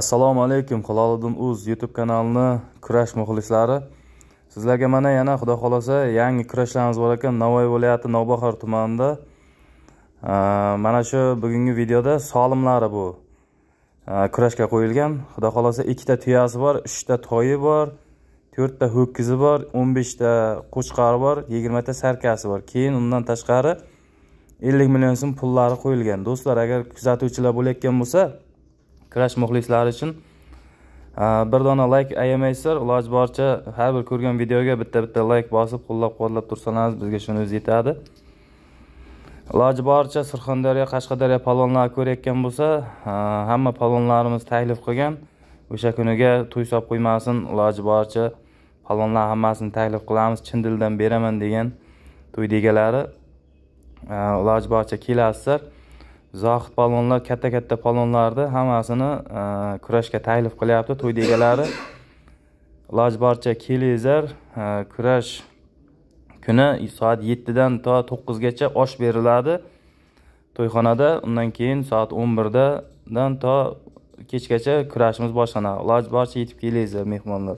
assalomu alaykum hiloliddin uz youtube kanalini kurash muxlislari sizlarga mana yana xudo xohlasa yangi kurashlarimiz bor ekan navoiy viloyati novbahor tumanida mana shu bugungi videoda solimlari bu kurashga qo'yilgan xudo xohlasa ikkita tuyasi bor uchta toyi bor to'rtta ho'kizi bor o'n beshta qo'chqari bor yigirmata sarkasi bor keyin undan tashqari ellik million so'm pullari qo'yilgan do'stlar agar kuzatuvchilar bo'layotgan bo'lsa kurash muxlislari uchun bir dona layk ayamaysizlar iloji boricha har bir ko'rgan videoga bitta bitta layk bosib qo'llab quvvatlab tursangiz bizga shuni o'zi yetadi iloji boricha surxondaryo qashqadaryo palvonlari ko'rayotgan bo'lsa hamma palvonlarimiz taklif qilgan o'sha kuniga to'y solib qo'ymasin iloji boricha palvonlar hammasini taklif qilamiz chin dildan beraman degan to'y egalari iloji boricha kelasizlar zohid polvonlar katta katta polvonlarni hammasini e, kurashga taklif qilyapti to'yni egalari iloji boricha kelinglar e, kurash kuni soat yettidan to to'qqizgacha osh beriladi to'yxonada undan keyin soat o'n birdadan to kechgacha kurashimiz boshlanadi iloji boricha yetib kelinglar mehmonlar